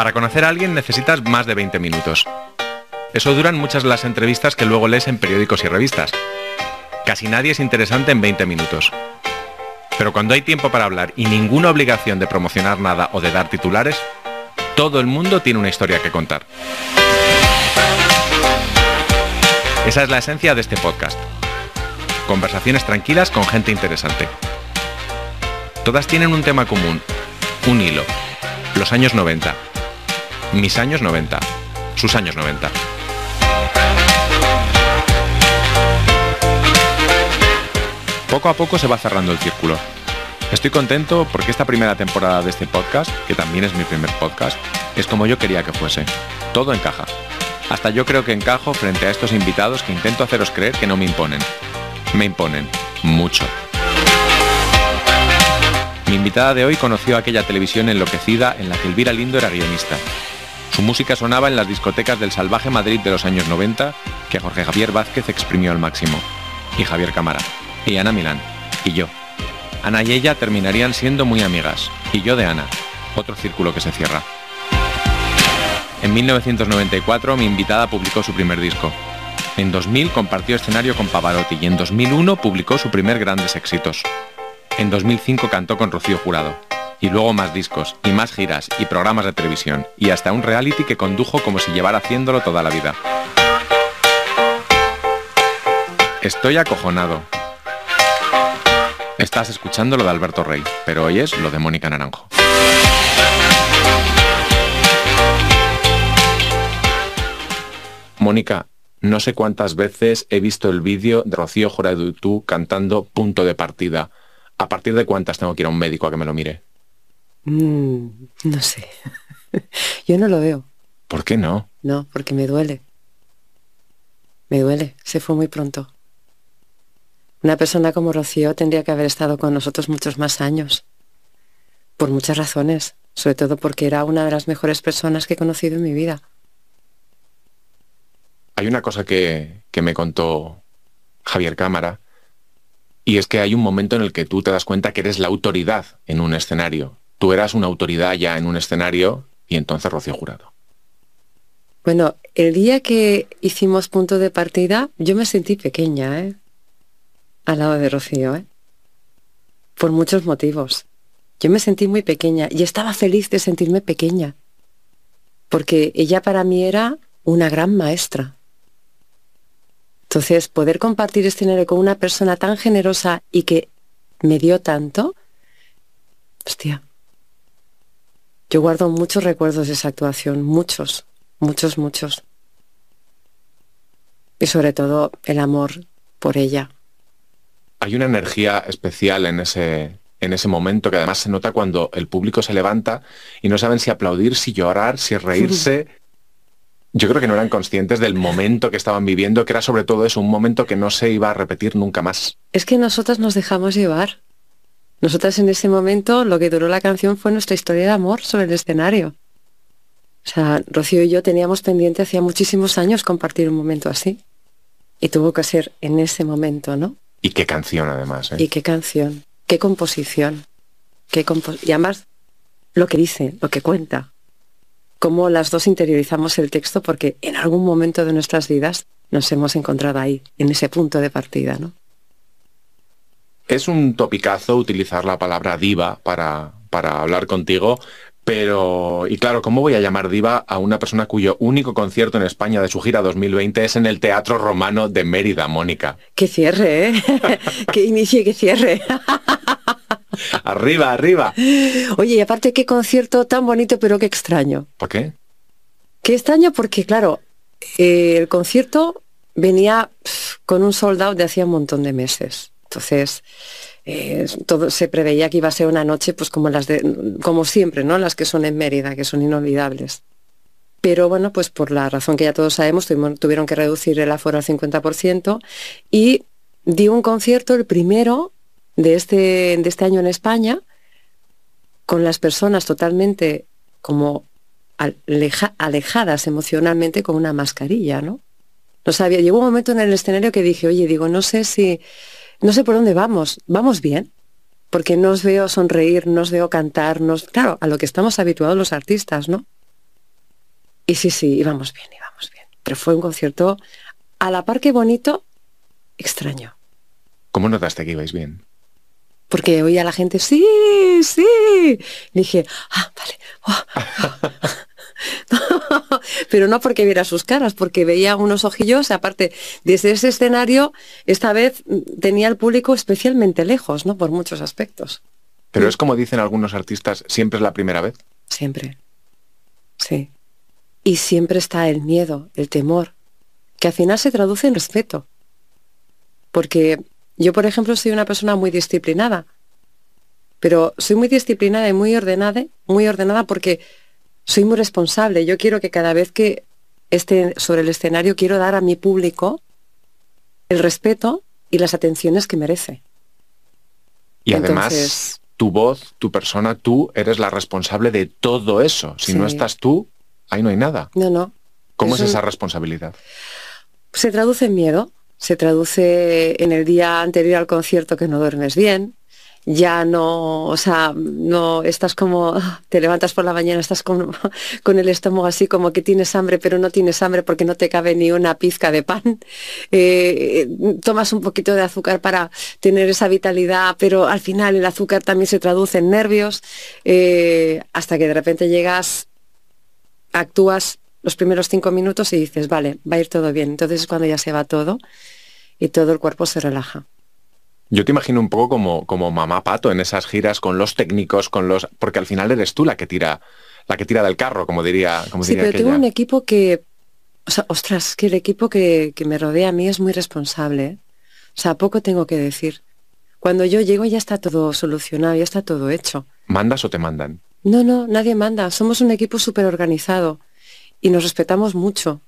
Para conocer a alguien necesitas más de 20 minutos. Eso duran muchas las entrevistas que luego lees en periódicos y revistas. Casi nadie es interesante en 20 minutos. Pero cuando hay tiempo para hablar y ninguna obligación de promocionar nada o de dar titulares, todo el mundo tiene una historia que contar. Esa es la esencia de este podcast. Conversaciones tranquilas con gente interesante. Todas tienen un tema común, un hilo, los años 90 mis años 90, sus años 90. Poco a poco se va cerrando el círculo. Estoy contento porque esta primera temporada de este podcast, que también es mi primer podcast, es como yo quería que fuese. Todo encaja. Hasta yo creo que encajo frente a estos invitados que intento haceros creer que no me imponen. Me imponen. Mucho. Mi invitada de hoy conoció aquella televisión enloquecida en la que Elvira Lindo era guionista. Su música sonaba en las discotecas del salvaje Madrid de los años 90, que Jorge Javier Vázquez exprimió al máximo, y Javier Cámara, y Ana Milán, y yo. Ana y ella terminarían siendo muy amigas, y yo de Ana, otro círculo que se cierra. En 1994 mi invitada publicó su primer disco. En 2000 compartió escenario con Pavarotti y en 2001 publicó su primer Grandes Éxitos. En 2005 cantó con Rocío Jurado y luego más discos, y más giras, y programas de televisión, y hasta un reality que condujo como si llevara haciéndolo toda la vida. Estoy acojonado. Estás escuchando lo de Alberto Rey, pero hoy es lo de Mónica Naranjo. Mónica, no sé cuántas veces he visto el vídeo de Rocío Jurado cantando punto de partida. ¿A partir de cuántas tengo que ir a un médico a que me lo mire? Mm, no sé. Yo no lo veo. ¿Por qué no? No, porque me duele. Me duele. Se fue muy pronto. Una persona como Rocío tendría que haber estado con nosotros muchos más años. Por muchas razones. Sobre todo porque era una de las mejores personas que he conocido en mi vida. Hay una cosa que me contó Javier Cámara, y es que hay un momento en el que tú te das cuenta que eres la autoridad en un escenario tú eras una autoridad ya en un escenario y entonces Rocío Jurado. Bueno, el día que hicimos punto de partida, yo me sentí pequeña, ¿eh? Al lado de Rocío, ¿eh? Por muchos motivos. Yo me sentí muy pequeña y estaba feliz de sentirme pequeña, porque ella para mí era una gran maestra. Entonces, poder compartir escenario con una persona tan generosa y que me dio tanto, hostia, yo guardo muchos recuerdos de esa actuación, muchos, muchos, muchos. Y sobre todo el amor por ella. Hay una energía especial en ese, en ese momento que además se nota cuando el público se levanta y no saben si aplaudir, si llorar, si reírse. Yo creo que no eran conscientes del momento que estaban viviendo, que era sobre todo eso, un momento que no se iba a repetir nunca más. Es que nosotras nos dejamos llevar. Nosotras en ese momento lo que duró la canción fue nuestra historia de amor sobre el escenario. O sea, Rocío y yo teníamos pendiente hacía muchísimos años compartir un momento así. Y tuvo que ser en ese momento, ¿no? Y qué canción además. ¿eh? Y qué canción, qué composición. Qué y además lo que dice, lo que cuenta. Cómo las dos interiorizamos el texto porque en algún momento de nuestras vidas nos hemos encontrado ahí, en ese punto de partida, ¿no? es un topicazo utilizar la palabra diva para, para hablar contigo, pero, y claro, ¿cómo voy a llamar diva a una persona cuyo único concierto en España de su gira 2020 es en el Teatro Romano de Mérida, Mónica? Que cierre, ¿eh? que inicie, que cierre. arriba, arriba. Oye, y aparte, qué concierto tan bonito, pero qué extraño. ¿Por qué? Qué extraño porque, claro, eh, el concierto venía con un soldado de hacía un montón de meses. Entonces, eh, todo, se preveía que iba a ser una noche, pues como las de, como siempre, ¿no? Las que son en Mérida, que son inolvidables. Pero bueno, pues por la razón que ya todos sabemos, tuvieron que reducir el aforo al 50% y di un concierto, el primero de este, de este año en España, con las personas totalmente como alejadas emocionalmente con una mascarilla, ¿no? No sabía, llegó un momento en el escenario que dije, oye, digo, no sé si no sé por dónde vamos, vamos bien, porque no os veo sonreír, no os veo cantar, claro, a lo que estamos habituados los artistas, ¿no? Y sí, sí, íbamos bien, íbamos bien. Pero fue un concierto a la par que bonito, extraño. ¿Cómo notaste que ibais bien? Porque oía a la gente, sí, sí. dije, ah, vale. Oh, pero no porque viera sus caras, porque veía unos ojillos, aparte, desde ese escenario, esta vez mm, tenía al público especialmente lejos, ¿no? Por muchos aspectos. Pero mm. es como dicen algunos artistas, siempre es la primera vez. Siempre. Sí. Y siempre está el miedo, el temor, que al final se traduce en respeto. Porque yo, por ejemplo, soy una persona muy disciplinada, pero soy muy disciplinada y muy ordenada, muy ordenada porque soy muy responsable. Yo quiero que cada vez que esté sobre el escenario, quiero dar a mi público el respeto y las atenciones que merece. Y además, tu voz, tu persona, tú eres la responsable de todo eso. Si no estás tú, ahí no hay nada. No, no. ¿Cómo es esa responsabilidad? Se traduce en miedo, se traduce en el día anterior al concierto que no duermes bien, ya no, o sea, no estás como, te levantas por la mañana, estás con, el estómago así como que tienes hambre, pero no tienes hambre porque no te cabe ni una pizca de pan. Eh, tomas un poquito de azúcar para tener esa vitalidad, pero al final el azúcar también se traduce en nervios, eh, hasta que de repente llegas, actúas los primeros cinco minutos y dices, vale, va a ir todo bien. Entonces es cuando ya se va todo y todo el cuerpo se relaja. Yo te imagino un poco como, como mamá pato en esas giras con los técnicos, con los. Porque al final eres tú la que tira, la que tira del carro, como diría. Como sí, pero tengo un equipo que. O sea, ostras, que el equipo que, me rodea a mí es muy responsable. ¿eh? O sea, poco tengo que decir. Cuando yo llego ya está todo solucionado, ya está todo hecho. ¿Mandas o te mandan? No, no, nadie manda. Somos un equipo súper organizado y nos respetamos mucho,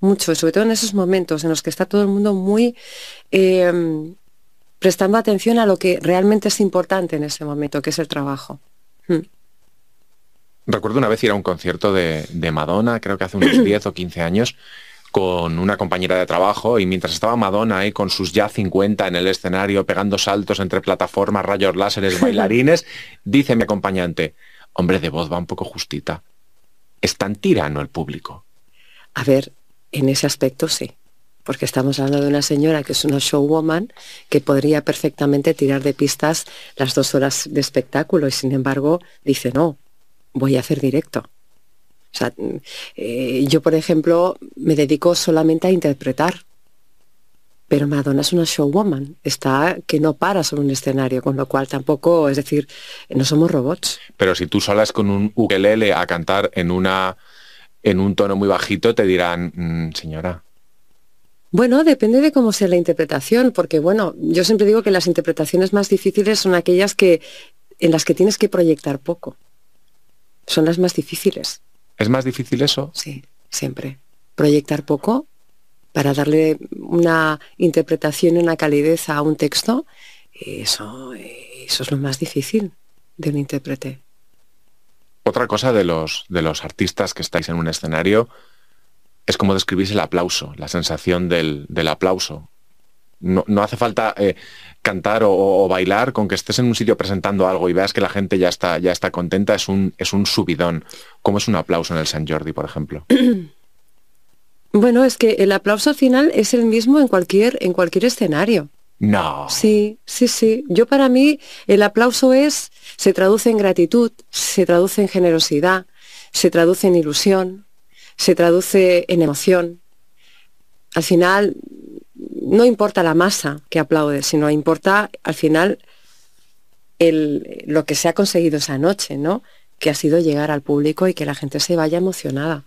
mucho, sobre todo en esos momentos en los que está todo el mundo muy eh, prestando atención a lo que realmente es importante en ese momento, que es el trabajo. Hmm. Recuerdo una vez ir a un concierto de, de Madonna, creo que hace unos 10 o 15 años, con una compañera de trabajo y mientras estaba Madonna ahí con sus ya 50 en el escenario, pegando saltos entre plataformas, rayos láseres, bailarines, dice mi acompañante, hombre de voz va un poco justita. Es tan tirano el público. A ver, en ese aspecto sí porque estamos hablando de una señora que es una showwoman que podría perfectamente tirar de pistas las dos horas de espectáculo y sin embargo dice, no, voy a hacer directo. sea, eh, yo, por ejemplo, me dedico solamente a interpretar, pero Madonna es una showwoman, está que no para sobre un escenario, con lo cual tampoco, es decir, no somos robots. Pero si tú salas con un ukelele a cantar en una en un tono muy bajito, te dirán, mm, señora, bueno, depende de cómo sea la interpretación, porque bueno, yo siempre digo que las interpretaciones más difíciles son aquellas que, en las que tienes que proyectar poco. Son las más difíciles. ¿Es más difícil eso? Sí, siempre. Proyectar poco para darle una interpretación y una calidez a un texto, eso, eso es lo más difícil de un intérprete. Otra cosa de los, de los artistas que estáis en un escenario, es como describirse el aplauso, la sensación del, aplauso. No, hace falta eh, cantar o, bailar, con que estés en un sitio presentando algo y veas que la gente ya está, ya está contenta, es un, es un subidón. ¿Cómo es un aplauso en el San Jordi, por ejemplo? Bueno, es que el aplauso final es el mismo en cualquier, en cualquier escenario. No. Sí, sí, sí. Yo para mí el aplauso es, se traduce en gratitud, se traduce en generosidad, se traduce en ilusión, se traduce en emoción. Al final, no importa la masa que aplaude, sino importa al final lo que se ha conseguido esa noche, ¿no? Que ha sido llegar al público y que la gente se vaya emocionada.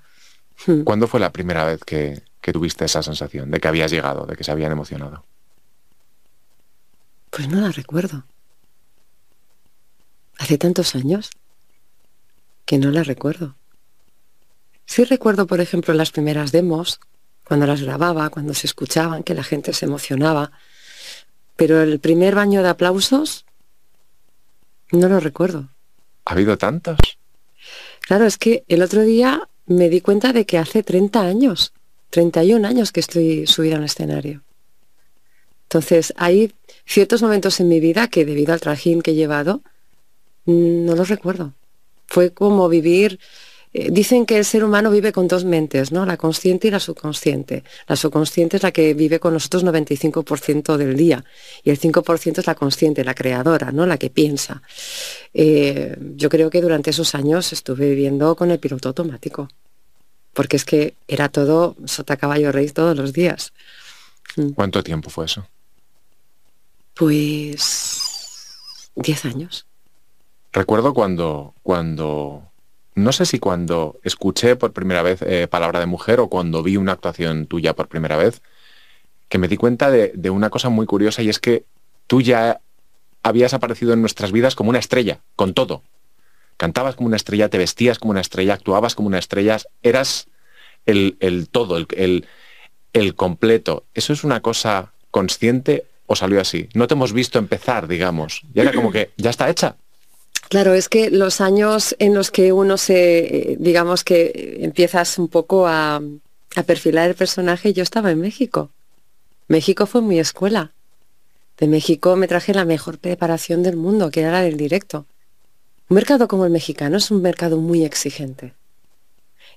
Hmm. ¿Cuándo fue la primera vez que, que tuviste esa sensación de que habías llegado, de que se habían emocionado? Pues no la recuerdo. Hace tantos años que no la recuerdo. Sí recuerdo, por ejemplo, las primeras demos, cuando las grababa, cuando se escuchaban, que la gente se emocionaba, pero el primer baño de aplausos no lo recuerdo. ¿Ha habido tantos? Claro, es que el otro día me di cuenta de que hace 30 años, 31 años que estoy subida a un escenario. Entonces, hay ciertos momentos en mi vida que debido al trajín que he llevado, mm, no los recuerdo. Fue como vivir eh, dicen que el ser humano vive con dos mentes, ¿no? La consciente y la subconsciente. La subconsciente es la que vive con nosotros 95% del día y el 5% es la consciente, la creadora, ¿no? La que piensa. Eh, yo creo que durante esos años estuve viviendo con el piloto automático, porque es que era todo sota caballo rey todos los días. Mm. ¿Cuánto tiempo fue eso? Pues 10 años. Recuerdo cuando, cuando no sé si cuando escuché por primera vez eh, Palabra de Mujer o cuando vi una actuación tuya por primera vez, que me di cuenta de, una cosa muy curiosa y es que tú ya habías aparecido en nuestras vidas como una estrella, con todo. Cantabas como una estrella, te vestías como una estrella, actuabas como una estrella, eras el, todo, el, el completo. ¿Eso es una cosa consciente o salió así? No te hemos visto empezar, digamos. Ya era como que ya está hecha. Claro, es que los años en los que uno se, eh, digamos que empiezas un poco a, perfilar el personaje, yo estaba en México. México fue mi escuela. De México me traje la mejor preparación del mundo, que era la del directo. Un mercado como el mexicano es un mercado muy exigente.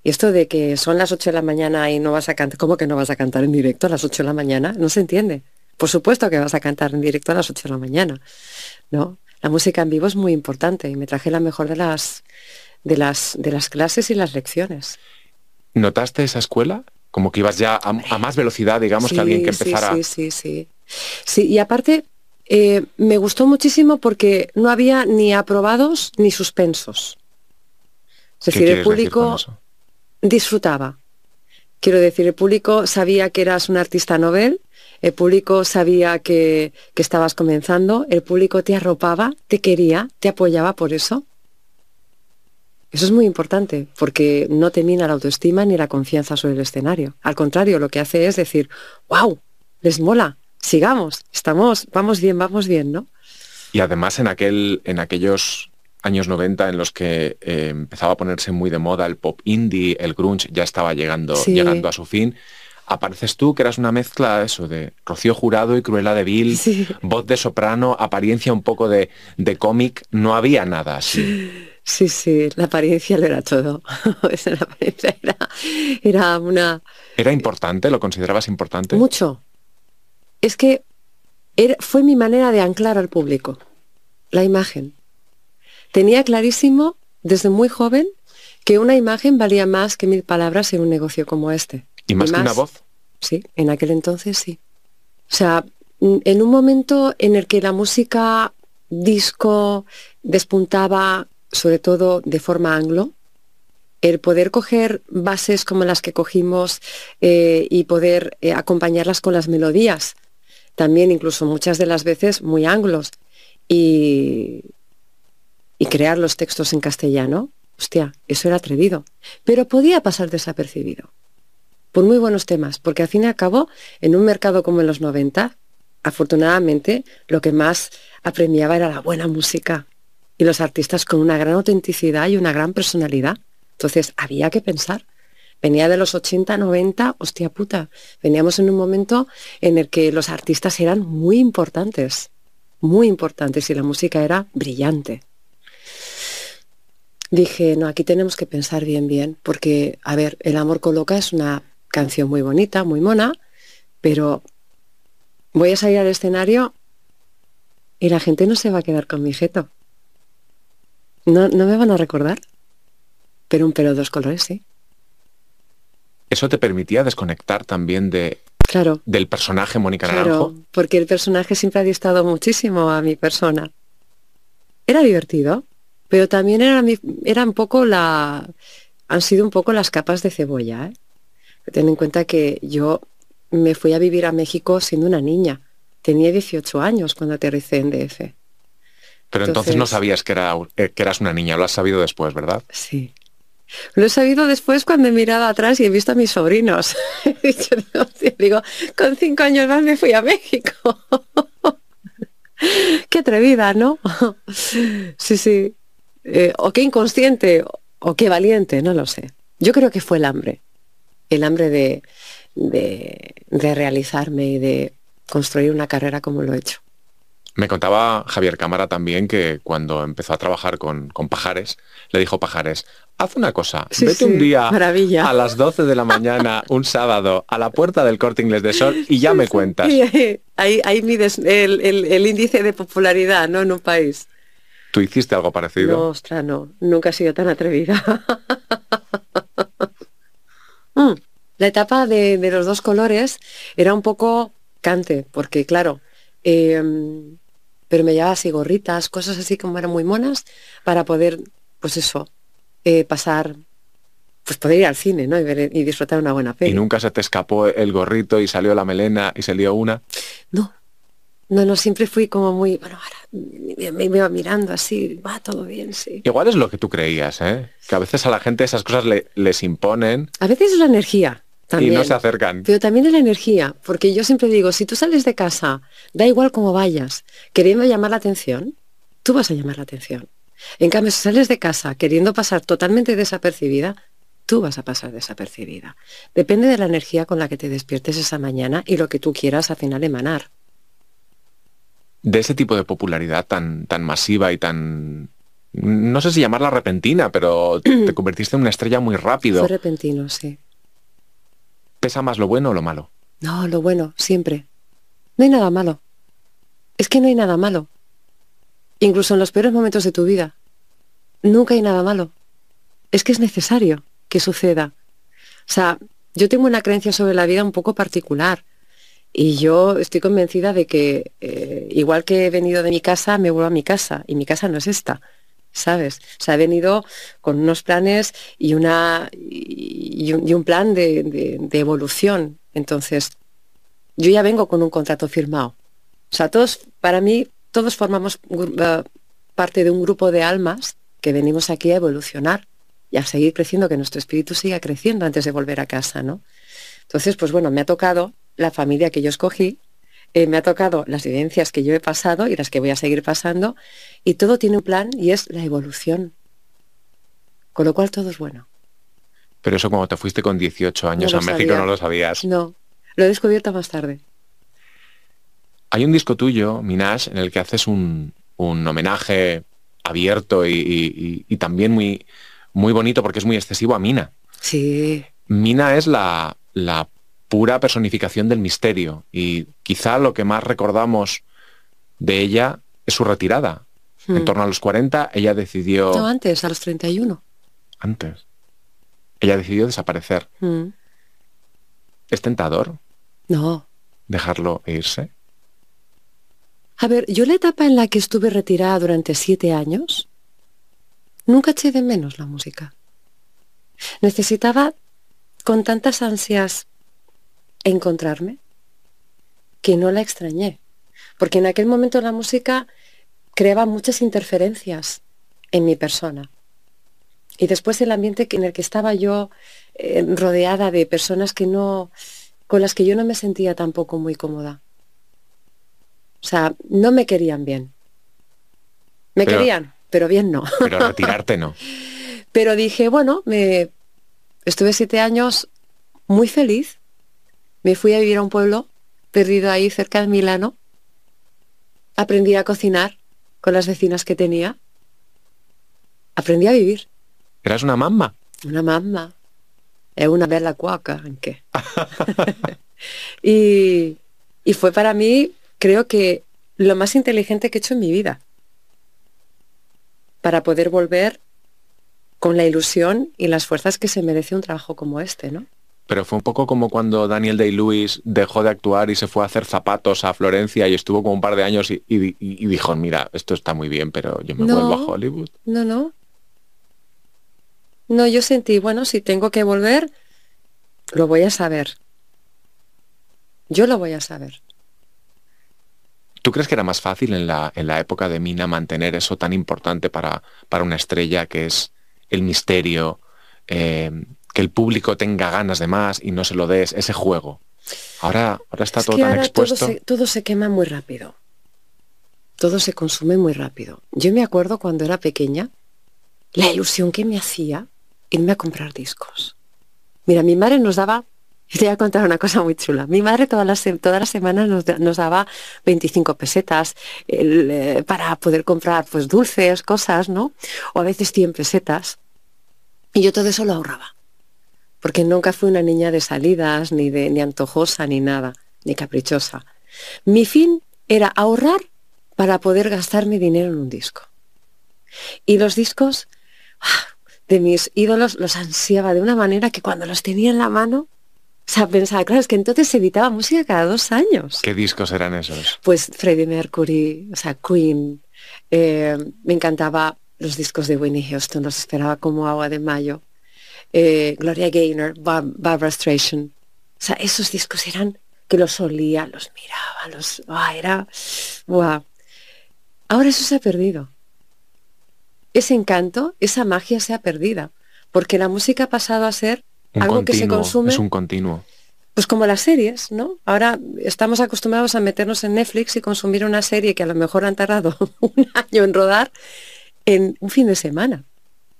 Y esto de que son las 8 de la mañana y no vas a cantar, ¿cómo que no vas a cantar en directo a las 8 de la mañana? No se entiende. Por supuesto que vas a cantar en directo a las 8 de la mañana, ¿no? la música en vivo es muy importante y me traje la mejor de las, de las, de las clases y las lecciones. ¿Notaste esa escuela? Como que ibas ya a, más velocidad, digamos, que alguien que empezara. Sí, sí, sí. Sí, y aparte eh, me gustó muchísimo porque no había ni aprobados ni suspensos. Es decir, el público disfrutaba. Quiero decir, el público sabía que eras un artista novel, el público sabía que, estabas comenzando, el público te arropaba, te quería, te apoyaba por eso. Eso es muy importante porque no te mina la autoestima ni la confianza sobre el escenario. Al contrario, lo que hace es decir, wow, les mola, sigamos, estamos, vamos bien, vamos bien, ¿no? Y además en, aquel, en aquellos años 90 en los que eh, empezaba a ponerse muy de moda el pop indie, el grunge ya estaba llegando, llegando a su fin, apareces tú, que eras una mezcla eso de Rocío Jurado y Cruella de Vil, voz de soprano, apariencia un poco de, cómic, no había nada así. Sí, sí, la apariencia lo era todo. apariencia era, era una... ¿Era importante? ¿Lo considerabas importante? Mucho. Es que fue mi manera de anclar al público, la imagen. Tenía clarísimo desde muy joven que una imagen valía más que mil palabras en un negocio como este. ¿Y más, que una voz? Sí, en aquel entonces sí. O sea, mm, en un momento en el que la música disco despuntaba sobre todo de forma anglo, el poder coger bases como las que cogimos eh, y poder eh, acompañarlas con las melodías, también incluso muchas de las veces muy anglos, y, y crear los textos en castellano, hostia, eso era atrevido, pero podía pasar desapercibido por muy buenos temas, porque al fin y al cabo, en un mercado como en los 90, afortunadamente, lo que más apremiaba era la buena música y los artistas con una gran autenticidad y una gran personalidad. Entonces, había que pensar. Venía de los 80, 90, hostia puta. Veníamos en un momento en el que los artistas eran muy importantes, muy importantes y la música era brillante. Dije, no, aquí tenemos que pensar bien, bien, porque, a ver, el amor coloca es una canción muy bonita, muy mona, pero voy a salir al escenario y la gente no se va a quedar con mi jeto. No, me van a recordar, pero un pelo de dos colores, sí. Eso te permitía desconectar también de del personaje Mónica claro, Porque el personaje siempre ha distado muchísimo a mi persona. Era divertido, pero también era, era un poco la. han sido un poco las capas de cebolla, ¿eh? Ten en cuenta que yo me fui a vivir a México siendo una niña. Tenía 18 años cuando aterricé en DF. Pero entonces, no sabías eh, que, eras una niña, lo has sabido después, ¿verdad? Sí. Lo he sabido después cuando he mirado atrás y he visto a mis sobrinos. he dicho, digo, con cinco años más me fui a México. qué atrevida, ¿no? sí, sí. Eh, o qué inconsciente, o qué valiente, no lo sé. Yo creo que fue el hambre el hambre de, de, realizarme y de construir una carrera como lo he hecho. Me contaba Javier Cámara también que cuando empezó a trabajar con, Pajares, le dijo Pajares, haz una cosa, vete un día a las 12 de la mañana, un sábado, a la puerta del corte inglés de Sol y ya me cuentas. Ahí, ahí, mides el, índice de popularidad ¿no? en un país. ¿Tú hiciste algo parecido? No, ostras, no, nunca he sido tan atrevida. Mm, la etapa de, los dos colores era un poco cante, porque claro, em, pero me llevaba así gorritas, cosas así como eran muy monas, para poder, pues eso, eh, pasar pues poder ir al cine ¿no? y, ver, y disfrutar una buena peli. ¿Y nunca se te escapó el gorrito y salió la melena y salió una? No, no, no, siempre fui como muy, bueno, ahora me, va iba mirando así, va todo bien, sí. Igual es lo que tú creías, ¿eh? Que a veces a la gente esas cosas les imponen. A veces es la energía. También, y no se acercan. Pero también es la energía, porque yo siempre digo, si tú sales de casa, da igual cómo vayas, queriendo llamar la atención, tú vas a llamar la atención. En cambio, si sales de casa queriendo pasar totalmente desapercibida, tú vas a pasar desapercibida. Depende de la energía con la que te despiertes esa mañana y lo que tú quieras al final emanar de ese tipo de popularidad tan, tan masiva y tan, no sé si llamarla repentina, pero te convertiste en una estrella muy rápido. Fue repentino, sí. ¿Pesa más lo bueno o lo malo? No, lo bueno, siempre. No hay nada malo. Es que no hay nada malo. Incluso en los peores momentos de tu vida. Nunca hay nada malo. Es que es necesario que suceda. O sea, yo tengo una creencia sobre la vida un poco particular. Y yo estoy convencida de que eh, igual que he venido de mi casa, me vuelvo a mi casa y mi casa no es esta. ¿Sabes? O sea, he venido con unos planes y, una, y, un, plan de, evolución. Entonces, yo ya vengo con un contrato firmado. O sea, todos, para mí, todos formamos eh, parte de un grupo de almas que venimos aquí a evolucionar y a seguir creciendo, que nuestro espíritu siga creciendo antes de volver a casa, ¿no? Entonces, pues bueno, me ha tocado la familia que yo escogí, eh, me ha tocado las vivencias que yo he pasado y las que voy a seguir pasando, y todo tiene un plan y es la evolución. Con lo cual todo es bueno. Pero eso cuando te fuiste con 18 años a México no lo sabías. No, lo he descubierto más tarde. Hay un disco tuyo, Minash, en el que haces un, homenaje abierto y, y, también muy, muy bonito porque es muy excesivo a Mina. Sí. Mina es la, la pura personificación del misterio. Y quizá lo que más recordamos de ella es su retirada. En hmm. torno a los 40, ella decidió... No, antes, a los 31. Antes. Ella decidió desaparecer. Hmm. ¿Es tentador? No. ¿Dejarlo e irse? A ver, yo la etapa en la que estuve retirada durante siete años, nunca eché de menos la música. Necesitaba con tantas ansias encontrarme, que no la extrañé, porque en aquel momento la música creaba muchas interferencias en mi persona. Y después el ambiente en el que estaba yo eh, rodeada de personas que no, con las que yo no me sentía tampoco muy cómoda. O sea, no me querían bien. Me querían, pero bien no. Pero retirarte no. pero dije, bueno, me estuve siete años muy feliz me fui a vivir a un pueblo perdido ahí cerca de Milano. Aprendí a cocinar con las vecinas que tenía. Aprendí a vivir. ¿Eras una mamma? Una mamma. Es eh, una bella cuaca, ¿en y, y fue para mí, creo que, lo más inteligente que he hecho en mi vida. Para poder volver con la ilusión y las fuerzas que se merece un trabajo como este, ¿no? pero fue un poco como cuando Daniel Day-Lewis dejó de actuar y se fue a hacer zapatos a Florencia y estuvo como un par de años y, dijo, mira, esto está muy bien, pero yo me vuelvo a Hollywood. No, no. No, yo sentí, bueno, si tengo que volver, lo voy a saber. Yo lo voy a saber. ¿Tú crees que era más fácil en la, en la época de Mina mantener eso tan importante para, para una estrella que es el misterio, eh, que el público tenga ganas de más y no se lo des, ese juego. Ahora, ahora está todo tan expuesto. Todo se, quema muy rápido. Todo se consume muy rápido. Yo me acuerdo cuando era pequeña, la ilusión que me hacía irme a comprar discos. Mira, mi madre nos daba, te voy a contar una cosa muy chula, mi madre todas las, todas las semanas nos, daba 25 pesetas eh, para poder comprar pues dulces, cosas, ¿no? O a veces 100 pesetas. Y yo todo eso lo ahorraba porque nunca fui una niña de salidas, ni, de, ni antojosa, ni nada, ni caprichosa. Mi fin era ahorrar para poder gastar mi dinero en un disco. Y los discos ah, de mis ídolos los ansiaba de una manera que cuando los tenía en la mano, o sea, pensaba, claro, es que entonces editaba música cada dos años. ¿Qué discos eran esos? Pues Freddie Mercury, o sea, Queen. Eh, me encantaba los discos de Winnie Houston, los esperaba como agua de mayo. Eh, Gloria Gaynor, Barbara Streisand. O sea, esos discos eran que los olía, los miraba, los... Ah, era... Wow. Ahora eso se ha perdido. Ese encanto, esa magia se ha perdida, porque la música ha pasado a ser algo que se consume. Es un continuo. Pues como las series, ¿no? Ahora estamos acostumbrados a meternos en Netflix y consumir una serie que a lo mejor han tardado un año en rodar en un fin de semana.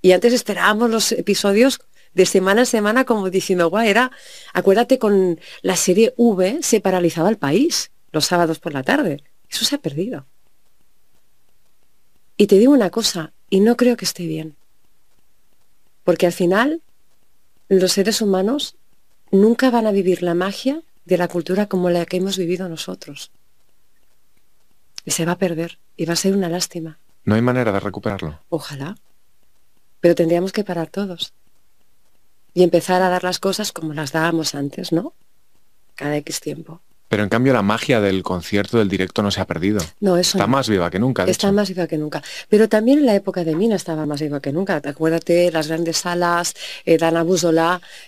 Y antes esperábamos los episodios de semana en semana como diciendo, guau, era, acuérdate con la serie V se paralizaba el país los sábados por la tarde. Eso se ha perdido. Y te digo una cosa, y no creo que esté bien. Porque al final los seres humanos nunca van a vivir la magia de la cultura como la que hemos vivido nosotros. Y se va a perder y va a ser una lástima. No hay manera de recuperarlo. Ojalá. Pero tendríamos que parar todos y empezar a dar las cosas como las dábamos antes, ¿no? Cada X tiempo. Pero en cambio la magia del concierto, del directo, no se ha perdido. No, Está más viva que nunca. Está más viva que nunca. Pero también en la época de Mina estaba más viva que nunca. Acuérdate, las grandes salas, eh, Dana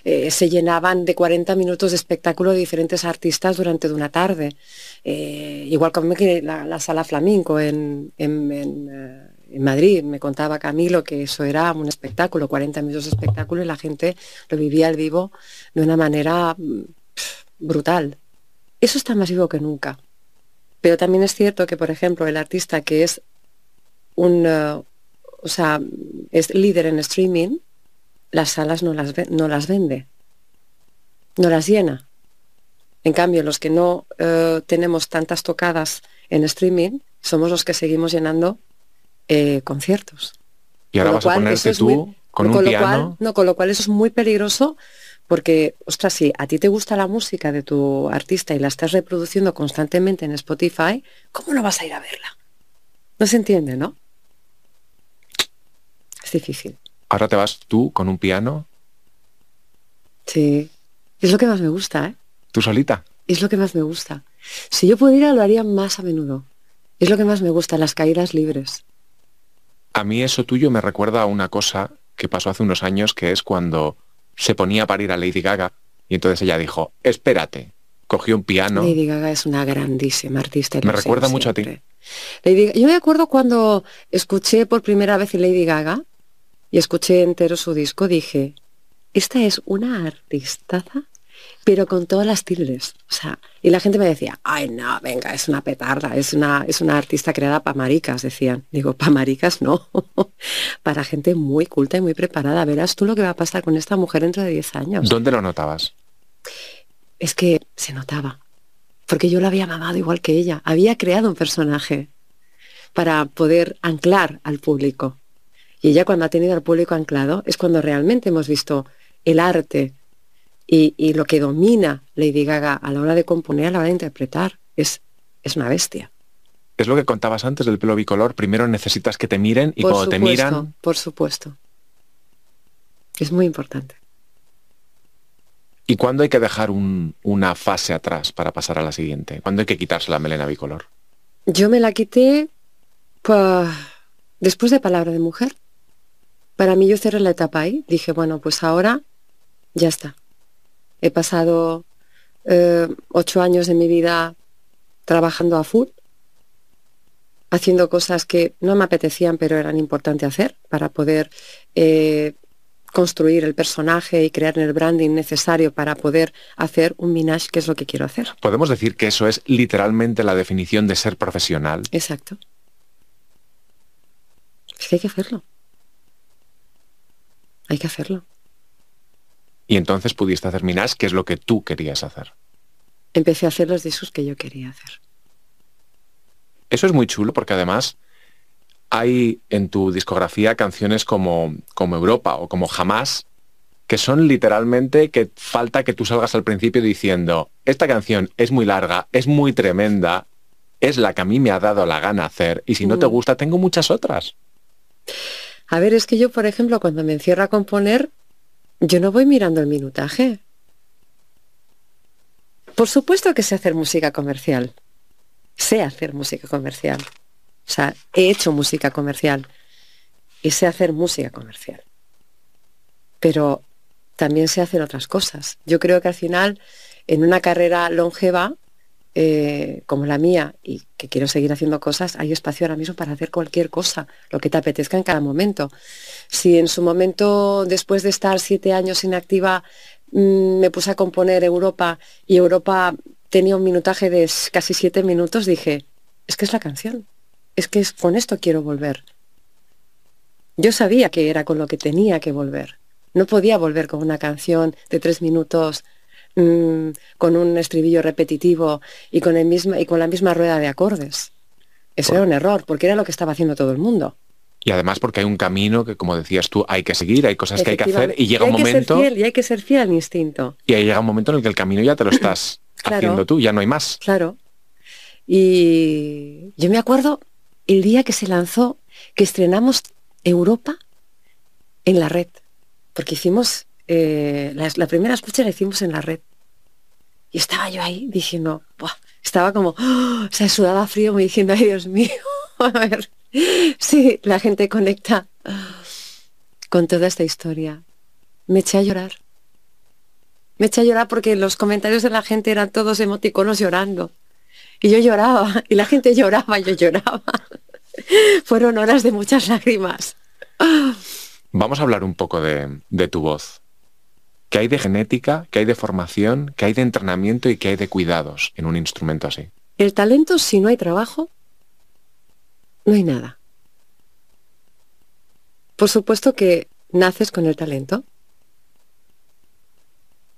eh, se llenaban de 40 minutos de espectáculo de diferentes artistas durante una tarde. Eh, igual como la, sala flamenco en eh, en Madrid. Me contaba Camilo que eso era un espectáculo, 40 minutos de espectáculo y la gente lo vivía al vivo de una manera mm, brutal. Eso está más vivo que nunca. Pero también es cierto que, por ejemplo, el artista que es un, eh, o sea, es líder en streaming, las salas no las, no las vende, no las llena. En cambio, los que no eh, tenemos tantas tocadas en streaming, somos los que seguimos llenando eh, conciertos. Y ahora vas a ponerte tú con un piano. no, con lo cual eso es muy peligroso porque, ostras, si a ti te gusta la música de tu artista y la estás reproduciendo constantemente en Spotify, ¿cómo no vas a ir a verla? No se entiende, ¿no? Es difícil. Ahora te vas tú con un piano. Sí. Es lo que más me gusta, ¿eh? ¿Tú solita? Es lo que más me gusta. Si yo pudiera, lo haría más a menudo. Es lo que más me gusta, las caídas libres. A mí eso tuyo me recuerda a una cosa que pasó hace unos años, que es cuando se ponía a parir a Lady Gaga y entonces ella dijo, espérate, cogió un piano. Lady Gaga es una grandísima artista. Me recuerda mucho a ti. yo me acuerdo cuando escuché por primera vez Lady Gaga y escuché entero su disco, dije, esta es una artistaza pero con todas las tildes. O sea, y la gente me decía, ay no, venga, es una petarda, es una, es una artista creada para maricas, decían. Digo, para maricas no, para gente muy culta y muy preparada. Verás tú lo que va a pasar con esta mujer dentro de 10 años. ¿Dónde lo notabas? Es que se notaba, porque yo la había mamado igual que ella, había creado un personaje para poder anclar al público. Y ella cuando ha tenido al público anclado es cuando realmente hemos visto el arte y, lo que domina Lady Gaga a la hora de componer, a la hora de interpretar, es, es una bestia. Es lo que contabas antes del pelo bicolor. Primero necesitas que te miren y cuando te miran... Por supuesto. Es muy importante. ¿Y cuándo hay que dejar una fase atrás para pasar a la siguiente? ¿Cuándo hay que quitarse la melena bicolor? Yo me la quité después de Palabra de Mujer. Para mí yo cerré la etapa ahí. Dije, bueno, pues ahora ya está. He pasado eh, ocho años de mi vida trabajando a full, haciendo cosas que no me apetecían, pero eran importantes hacer para poder eh, construir el personaje y crear el branding necesario para poder hacer un minage, que es lo que quiero hacer. Podemos decir que eso es literalmente la definición de ser profesional. Exacto. Es que hay que hacerlo. Hay que hacerlo y entonces pudiste hacer Minas, que es lo que tú querías hacer. Empecé a hacer los discos que yo quería hacer. Eso es muy chulo porque además hay en tu discografía canciones como, como Europa o como Jamás, que son literalmente que falta que tú salgas al principio diciendo, esta canción es muy larga, es muy tremenda, es la que a mí me ha dado la gana hacer y si no te mm. gusta tengo muchas otras. A ver, es que yo, por ejemplo, cuando me encierro a componer, yo no voy mirando el minutaje. Por supuesto que sé hacer música comercial. Sé hacer música comercial. O sea, he hecho música comercial. Y sé hacer música comercial. Pero también se hacen otras cosas. Yo creo que al final, en una carrera longeva, eh, como la mía y que quiero seguir haciendo cosas, hay espacio ahora mismo para hacer cualquier cosa, lo que te apetezca en cada momento. Si en su momento, después de estar siete años inactiva, mm, me puse a componer Europa y Europa tenía un minutaje de casi siete minutos, dije, es que es la canción, es que con esto quiero volver. Yo sabía que era con lo que tenía que volver. No podía volver con una canción de tres minutos Mm, con un estribillo repetitivo y con, el y con la misma rueda de acordes. Eso era un error, porque era lo que estaba haciendo todo el mundo. Y además porque hay un camino que, como decías tú, hay que seguir, hay cosas que hay que hacer y llega un momento... y hay que ser fiel al instinto. Y ahí llega un momento en el que el camino ya te lo estás haciendo tú, ya no hay más. Claro. Y yo me acuerdo el día que se lanzó, que estrenamos Europa en la red, porque hicimos eh, la, primera escucha la hicimos en la red. Y estaba yo ahí diciendo, estaba como, oh", se sudaba frío, me diciendo, ay Dios mío, a ver, sí, la gente conecta con toda esta historia. Me eché a llorar. Me eché a llorar porque los comentarios de la gente eran todos emoticonos llorando. Y yo lloraba, y la gente lloraba, yo lloraba. Fueron horas de muchas lágrimas. Vamos a hablar un poco de tu voz, que hay de genética, que hay de formación, que hay de entrenamiento y que hay de cuidados en un instrumento así. El talento, si no hay trabajo, no hay nada. Por supuesto que naces con el talento,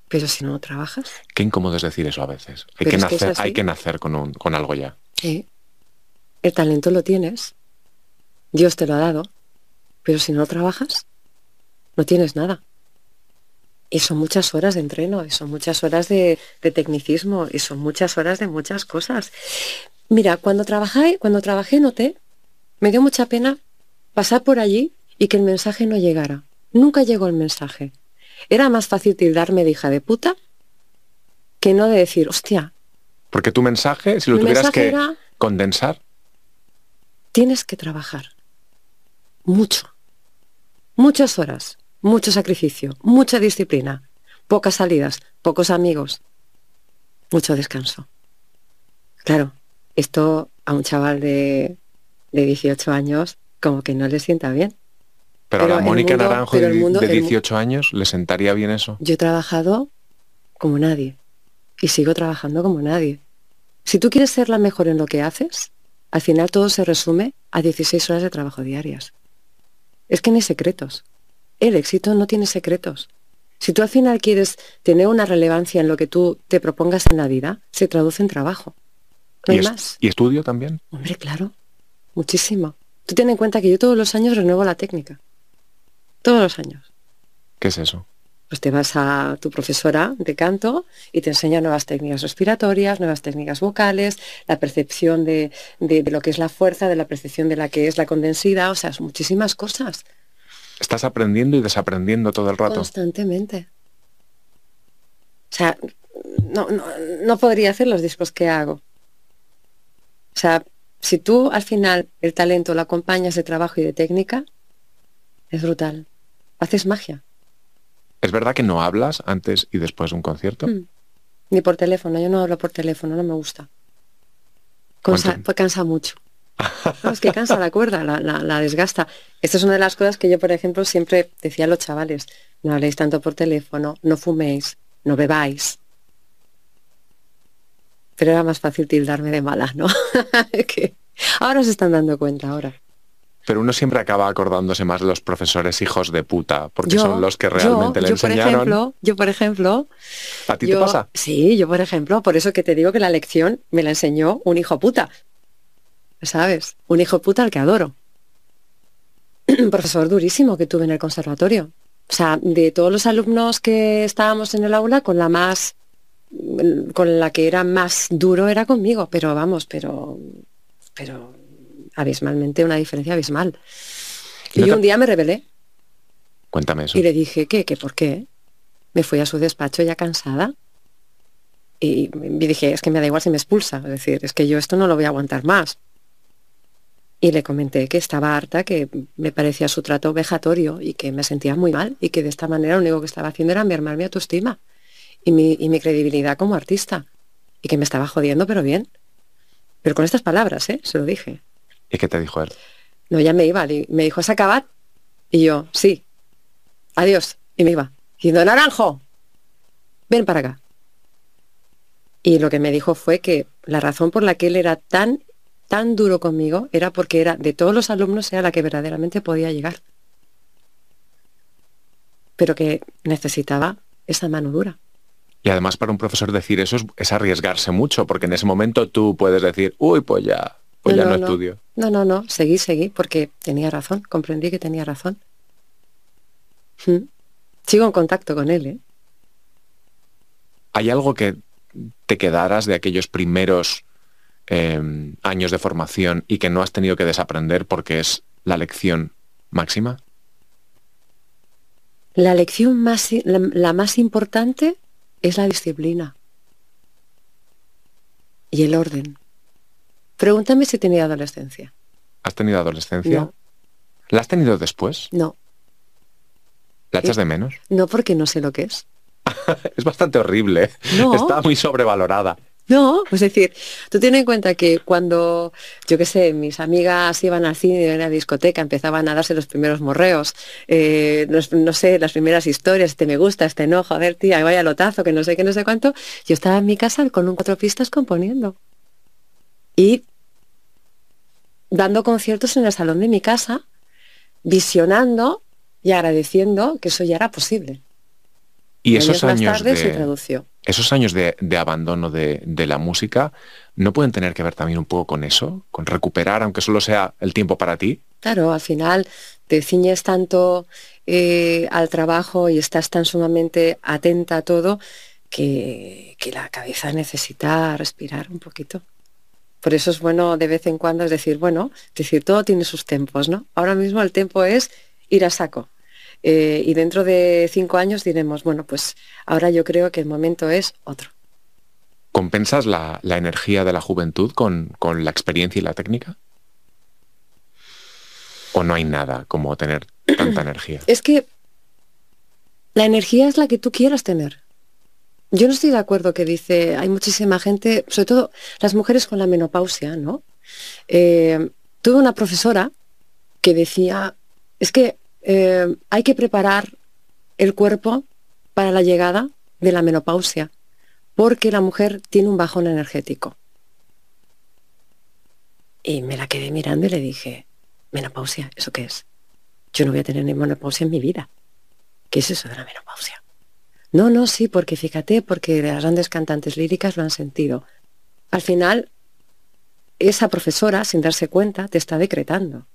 pero si no trabajas. Qué incómodo es decir eso a veces. Hay, que nacer, hay que nacer, con, con algo ya. El talento lo tienes, Dios te lo ha dado, pero si no trabajas, no tienes nada. Y son muchas horas de entreno, y son muchas horas de, tecnicismo, y son muchas horas de muchas cosas. Mira, cuando trabajé, cuando trabajé noté, me dio mucha pena pasar por allí y que el mensaje no llegara. Nunca llegó el mensaje. Era más fácil tildarme de hija de puta que no de decir, hostia. Porque tu mensaje, si lo tuvieras que condensar. Tienes que trabajar. Mucho. Muchas horas mucho sacrificio, mucha disciplina, pocas salidas, pocos amigos, mucho descanso. Claro, esto a un chaval de, de 18 años como que no le sienta bien. Pero, a la Mónica Naranjo de, 18 años le sentaría bien eso. Yo he trabajado como nadie y sigo trabajando como nadie. Si tú quieres ser la mejor en lo que haces, al final todo se resume a 16 horas de trabajo diarias. Es que no hay secretos. El éxito no tiene secretos. Si tú al final quieres tener una relevancia en lo que tú te propongas en la vida, se traduce en trabajo. ¿Y, más. ¿Y estudio también? Hombre, claro. Muchísimo. Tú ten en cuenta que yo todos los años renuevo la técnica. Todos los años. ¿Qué es eso? Pues te vas a tu profesora de canto y te enseña nuevas técnicas respiratorias, nuevas técnicas vocales, la percepción de, lo que es la fuerza, de la percepción de la que es la condensidad, o sea, muchísimas cosas. Estás aprendiendo y desaprendiendo todo el rato. Constantemente. O sea, no, podría hacer los discos que hago. O sea, si tú al final el talento lo acompañas de trabajo y de técnica, es brutal. Haces magia. ¿Es verdad que no hablas antes y después de un concierto? Mm. Ni por teléfono, yo no hablo por teléfono, no me gusta. cosa cansa mucho es que cansa la cuerda, la, desgasta. esta es una de las cosas que yo, por ejemplo, siempre decía a los chavales, no habléis tanto por teléfono, no fuméis, no bebáis. Pero era más fácil tildarme de mala, ¿no? ahora se están dando cuenta, ahora. Pero uno siempre acaba acordándose más de los profesores hijos de puta, porque son los que realmente le yo enseñaron. Por ejemplo, yo, por ejemplo. ¿A ti te pasa? Sí, yo, por ejemplo, por eso que te digo que la lección me la enseñó un hijo puta, ¿sabes? Un hijo puta al que adoro. Un profesor durísimo que tuve en el conservatorio. O sea, de todos los alumnos que estábamos en el aula, con la más, con la que era más duro era conmigo, pero vamos, pero, pero abismalmente, una diferencia abismal. Y un día me rebelé. Cuéntame eso. Y le dije que, que por qué. Me fui a su despacho ya cansada. Y me dije, es que me da igual si me expulsa. Es decir, es que yo esto no lo voy a aguantar más y le comenté que estaba harta, que me parecía su trato vejatorio y que me sentía muy mal y que de esta manera lo único que estaba haciendo era mermar mi autoestima y mi, y mi credibilidad como artista y que me estaba jodiendo, pero bien. Pero con estas palabras, ¿eh? Se lo dije. ¿Y qué te dijo él? No, ya me iba. Me dijo, se acabado? Y yo, sí. Adiós. Y me iba. Diciendo, Naranjo, ven para acá. Y lo que me dijo fue que la razón por la que él era tan tan duro conmigo era porque era de todos los alumnos era la que verdaderamente podía llegar. Pero que necesitaba esa mano dura. Y además para un profesor decir eso es, arriesgarse mucho, porque en ese momento tú puedes decir, uy, pues ya, pues no, ya no, estudio. No, no, no, seguí, seguí, porque tenía razón, comprendí que tenía razón. Sigo en contacto con él, ¿eh? ¿Hay algo que te quedaras de aquellos primeros Em, años de formación y que no has tenido que desaprender porque es la lección máxima? La lección más, la, más importante es la disciplina y el orden. Pregúntame si he tenido adolescencia. ¿Has tenido adolescencia? ¿La has tenido después? No. ¿La echas de menos? No, porque no sé lo que es. es bastante horrible. Está muy sobrevalorada. No, pues es decir, tú tienes en cuenta que cuando, yo qué sé, mis amigas iban al cine, iban a la discoteca, empezaban a darse los primeros morreos, eh, no sé, las primeras historias, este me gusta, este a ver tía, vaya lotazo, que no sé qué, no sé cuánto, yo estaba en mi casa con un cuatro pistas componiendo. Y dando conciertos en el salón de mi casa, visionando y agradeciendo que eso ya era posible. Y esos años, de, esos años, de, abandono de, la música, ¿no pueden tener que ver también un poco con eso? Con recuperar, aunque solo sea el tiempo para ti. Claro, al final te ciñes tanto eh, al trabajo y estás tan sumamente atenta a todo que, que la cabeza necesita respirar un poquito. Por eso es bueno de vez en cuando, es decir, bueno, decir, todo tiene sus tiempos, ¿no? Ahora mismo el tiempo es ir a saco eh, y dentro de cinco años diremos, bueno, pues ahora yo creo que el momento es otro. ¿Compensas la, energía de la juventud con, la experiencia y la técnica? ¿O no hay nada como tener tanta energía? Es que la energía es la que tú quieras tener. Yo no estoy de acuerdo que dice, hay muchísima gente, sobre todo las mujeres con la menopausia, ¿no? Eh, tuve una profesora que decía, es que eh, hay que preparar el cuerpo para la llegada de la menopausia, porque la mujer tiene un bajón energético. Y me la quedé mirando y le dije, menopausia, ¿eso qué es? Yo no voy a tener ni menopausia en mi vida. ¿Qué es eso de la menopausia? No, no, sí, porque fíjate, porque las grandes cantantes líricas lo han sentido. Al final, esa profesora, sin darse cuenta, te está decretando.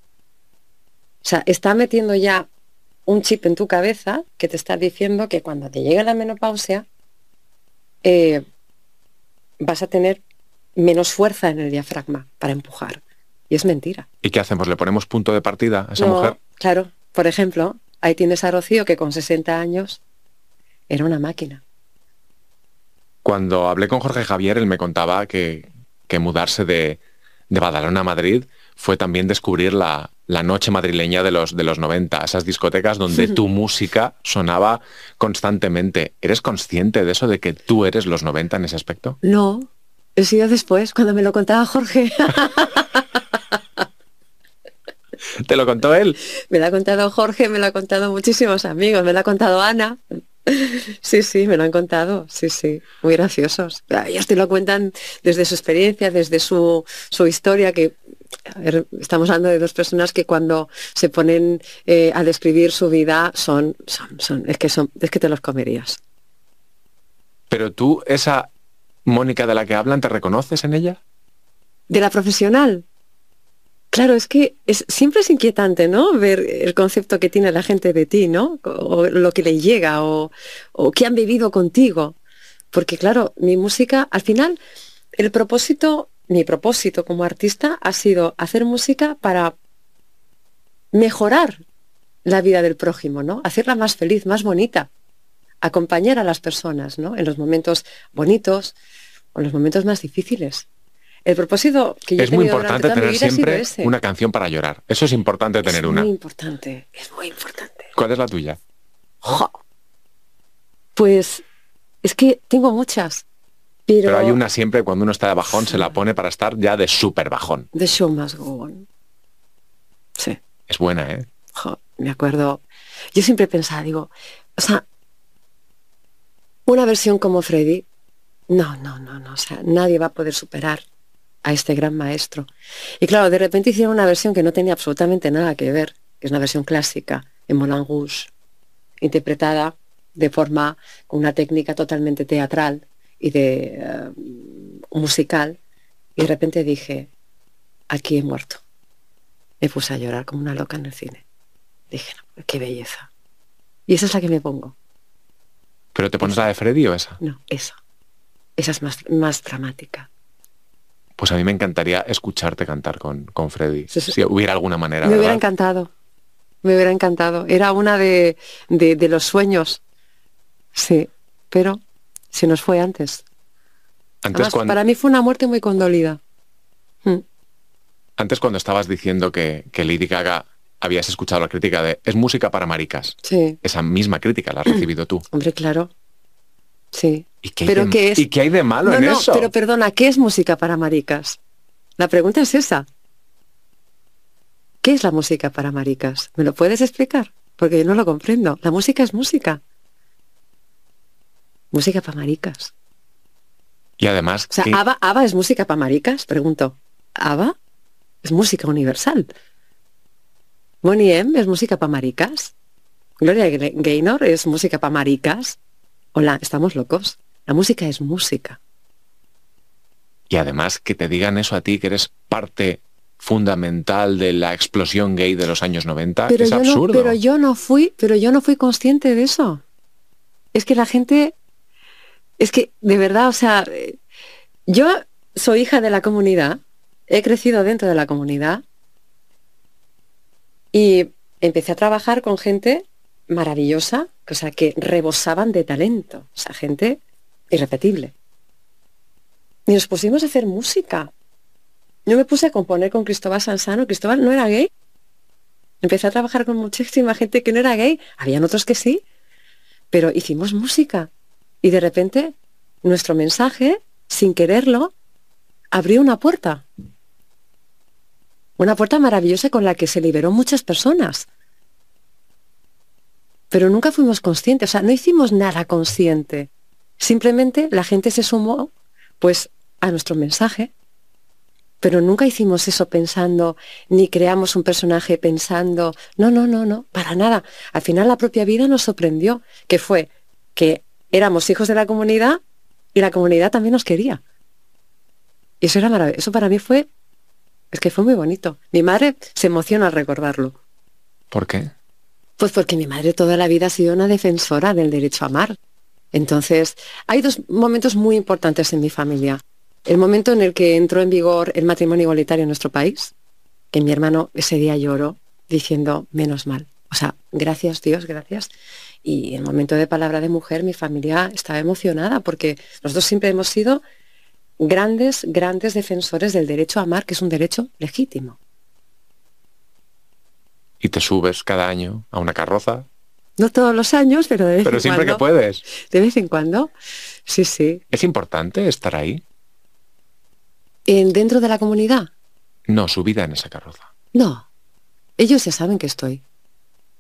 O sea, está metiendo ya un chip en tu cabeza que te está diciendo que cuando te llegue la menopausia eh, vas a tener menos fuerza en el diafragma para empujar. Y es mentira. ¿Y qué hacemos? ¿Le ponemos punto de partida a esa mujer? Claro, por ejemplo, ahí tienes a Rocío que con 60 años era una máquina. Cuando hablé con Jorge Javier, él me contaba que, mudarse de, de Badalona a Madrid fue también descubrir la, la noche madrileña de los, de los 90, esas discotecas donde tu música sonaba constantemente. ¿Eres consciente de eso, de que tú eres los 90 en ese aspecto? No, he sido después, cuando me lo contaba Jorge. ¿Te lo contó él? Me lo ha contado Jorge, me lo ha contado muchísimos amigos, me lo ha contado Ana. Sí, sí, me lo han contado, sí, sí, muy graciosos. Ellos te lo cuentan desde su experiencia, desde su, su historia, que estamos hablando de dos personas que cuando se ponen eh, a describir su vida son, es que son, es que te los comerías. Pero tú, esa Mónica de la que hablan, ¿te reconoces en ella? De la profesional. Claro, es que es, siempre es inquietante, ¿no? Ver el concepto que tiene la gente de ti, ¿no? O, lo que le llega, o, o que han vivido contigo. Porque claro, mi música, al final, el propósito mi propósito como artista ha sido hacer música para mejorar la vida del prójimo, ¿no? Hacerla más feliz, más bonita, acompañar a las personas, ¿no? En los momentos bonitos o en los momentos más difíciles. El propósito que yo es muy importante tener siempre una canción para llorar. Eso es importante tener una. Es muy importante, es muy importante. ¿Cuál es la tuya? Pues es que tengo muchas. Pero, hay una siempre cuando uno está de bajón, se la pone para estar ya de súper bajón. de show must go Sí. Es buena, ¿eh? me acuerdo. Yo siempre pensaba, digo, o sea, una versión como Freddy, no, no, no, no. O sea, nadie va a poder superar a este gran maestro. Y claro, de repente hicieron una versión que no tenía absolutamente nada que ver, que es una versión clásica, en Moulin interpretada de forma, con una técnica totalmente teatral, y de eh, musical y de repente dije, aquí he muerto. Me puse a llorar como una loca en el cine. Dije, qué belleza. Y esa es la que me pongo. ¿Pero te pones la de Freddy o esa? No, esa. Esa es más, más dramática. Pues a mí me encantaría escucharte cantar con, con Freddy. Si hubiera alguna manera. Me hubiera encantado. Me hubiera encantado. Era una de, de los sueños. Sí, pero se nos fue antes. antes Para mí fue una muerte muy condolida. Mm. Antes cuando estabas diciendo que, que Lady Gaga habías escuchado la crítica de es música para maricas. Sí. Esa misma crítica la has recibido tú. Hombre, claro. Sí. ¿Y qué, de, es... ¿y hay de malo no, en no, Pero perdona, ¿qué es música para maricas? La pregunta es esa. ¿Qué es la música para maricas? ¿Me lo puedes explicar? Porque yo no lo comprendo. La música es música. Música para maricas. Y además... O sea, es música para maricas? Pregunto. ¿Ava? es música universal? ¿Bonnie M es música para maricas? ¿Gloria Gaynor es música para maricas? Hola, estamos locos. La música es música. Y además que te digan eso a ti, que eres parte fundamental de la explosión gay de los años 90, es absurdo. pero yo no fui, pero yo no fui consciente de eso. Es que la gente es que, de verdad, o sea, yo soy hija de la comunidad, he crecido dentro de la comunidad y empecé a trabajar con gente maravillosa, o sea, que rebosaban de talento, o sea, gente irrepetible. Y nos pusimos a hacer música. Yo me puse a componer con Cristóbal Sansano, Cristóbal no era gay. Empecé a trabajar con muchísima gente que no era gay, habían otros que sí, pero hicimos música. Y de repente nuestro mensaje, sin quererlo, abrió una puerta. Una puerta maravillosa con la que se liberó muchas personas. Pero nunca fuimos conscientes, o sea, no hicimos nada consciente. Simplemente la gente se sumó, pues, a nuestro mensaje. Pero nunca hicimos eso pensando, ni creamos un personaje pensando, no, no, no, no, para nada. Al final la propia vida nos sorprendió, que fue que éramos hijos de la comunidad y la comunidad también nos quería. Y eso era maravilloso. Eso para mí fue, es que fue muy bonito. Mi madre se emociona al recordarlo. ¿Por qué? Pues porque mi madre toda la vida ha sido una defensora del derecho a amar. Entonces, hay dos momentos muy importantes en mi familia. El momento en el que entró en vigor el matrimonio igualitario en nuestro país, que mi hermano ese día lloró diciendo, menos mal. O sea, gracias Dios, gracias. Y en momento de palabra de mujer, mi familia estaba emocionada porque nosotros siempre hemos sido grandes, grandes defensores del derecho a amar, que es un derecho legítimo. ¿Y te subes cada año a una carroza? No todos los años, pero de vez pero siempre que puedes. De vez en cuando. Sí, sí. ¿Es importante estar ahí? ¿En, ¿Dentro de la comunidad? No, subida en esa carroza. No. Ellos ya saben que estoy.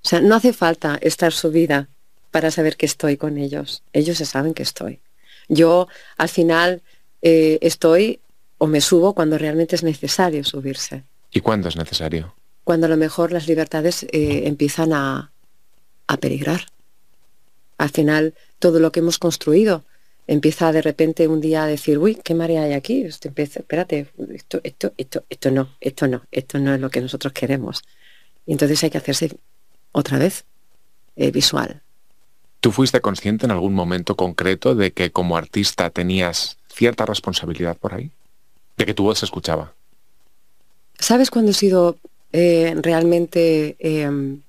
O sea, no hace falta estar subida para saber que estoy con ellos. Ellos se saben que estoy. Yo al final eh, estoy o me subo cuando realmente es necesario subirse. ¿Y cuándo es necesario? Cuando a lo mejor las libertades eh, empiezan a, a peligrar. Al final todo lo que hemos construido empieza de repente un día a decir, uy, qué marea hay aquí, esto empieza, espérate, esto, esto, esto, esto no, esto no, esto no es lo que nosotros queremos. Y entonces hay que hacerse otra vez, eh, visual. ¿Tú fuiste consciente en algún momento concreto de que como artista tenías cierta responsabilidad por ahí? ¿De que tu voz se escuchaba? ¿Sabes cuándo he sido eh, realmente... Em,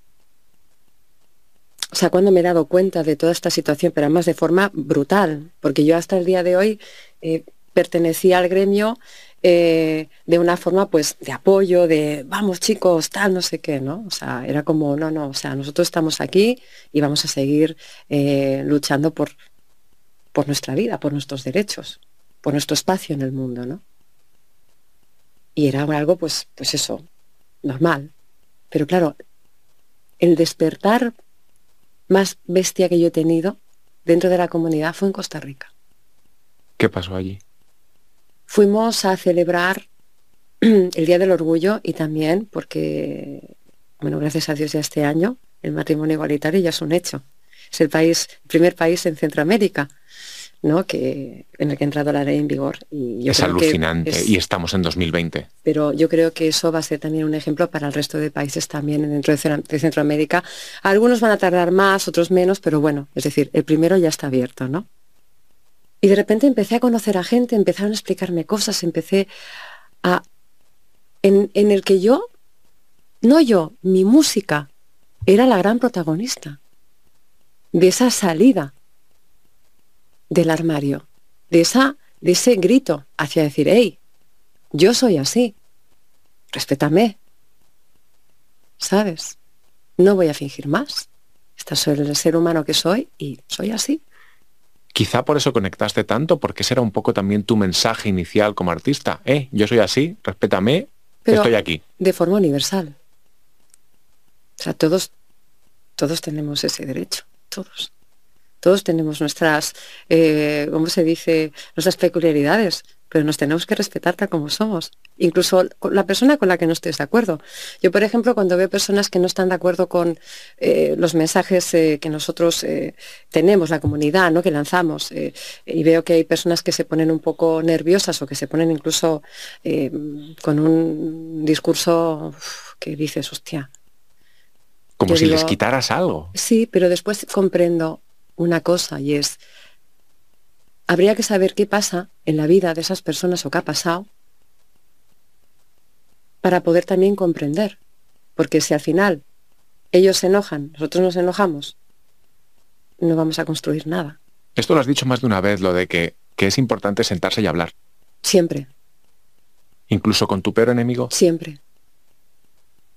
o sea, cuando me he dado cuenta de toda esta situación, pero además de forma brutal, porque yo hasta el día de hoy eh, pertenecía al gremio eh, de una forma pues de apoyo, de vamos chicos, tal, no sé qué, ¿no? O sea, era como, no, no, o sea, nosotros estamos aquí y vamos a seguir eh, luchando por, por nuestra vida, por nuestros derechos, por nuestro espacio en el mundo, ¿no? Y era algo, pues, pues eso, normal. Pero claro, el despertar más bestia que yo he tenido dentro de la comunidad fue en Costa Rica. ¿Qué pasó allí? fuimos a celebrar el Día del Orgullo y también porque, bueno, gracias a Dios ya este año, el matrimonio igualitario ya es un hecho. Es el país, primer país en Centroamérica ¿no? que, en el que ha entrado la ley en vigor. Y es alucinante y estamos en 2020. Pero yo creo que eso va a ser también un ejemplo para el resto de países también dentro de, Centroamérica. Algunos van a tardar más, otros menos, pero bueno, es decir, el primero ya está abierto, ¿no? Y de repente empecé a conocer a gente, empezaron a explicarme cosas, empecé a... En, el que yo, no yo, mi música era la gran protagonista de esa salida del armario, de, esa, de ese grito hacia decir, hey, yo soy así, respétame, ¿sabes? No voy a fingir más. Estás soy el ser humano que soy y soy así. Quizá por eso conectaste tanto, porque ese era un poco también tu mensaje inicial como artista. Eh, yo soy así, respétame, estoy aquí. De forma universal. O sea, todos, todos tenemos ese derecho, todos. Todos tenemos nuestras, eh, ¿cómo se dice? Nuestras peculiaridades, pero nos tenemos que respetar tal como somos, incluso la persona con la que no estés de acuerdo. Yo, por ejemplo, cuando veo personas que no están de acuerdo con eh, los mensajes eh, que nosotros eh, tenemos, la comunidad, ¿no? que lanzamos, y veo que hay personas que se ponen un poco nerviosas o que se ponen incluso con un discurso que dices, hostia. Como si les quitaras algo. Sí, pero después comprendo una cosa y es, habría que saber qué pasa en la vida de esas personas o qué ha pasado para poder también comprender. Porque si al final ellos se enojan, nosotros nos enojamos, no vamos a construir nada. Esto lo has dicho más de una vez, lo de que, es importante sentarse y hablar. Siempre. ¿Incluso con tu peor enemigo? Siempre.